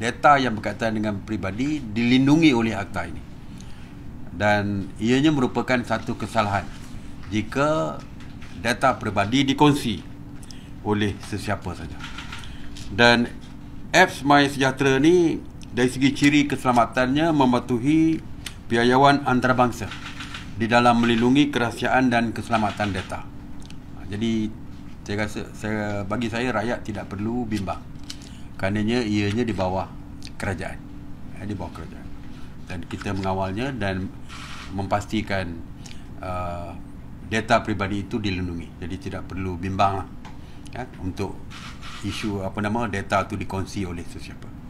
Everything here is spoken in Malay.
data yang berkaitan dengan peribadi dilindungi oleh akta ini dan ianya merupakan satu kesalahan jika data peribadi dikongsi oleh sesiapa saja dan apps my sejahtera ni dari segi ciri keselamatannya mematuhi piayawan antarabangsa di dalam melindungi kerahsiaan dan keselamatan data jadi saya rasa saya bagi saya rakyat tidak perlu bimbang kerana ianya di bawah kerajaan eh, di bawah kerajaan dan kita mengawalnya dan memastikan uh, data peribadi itu dilindungi jadi tidak perlu bimbang lah, ya, untuk isu apa nama data itu dikongsi oleh sesiapa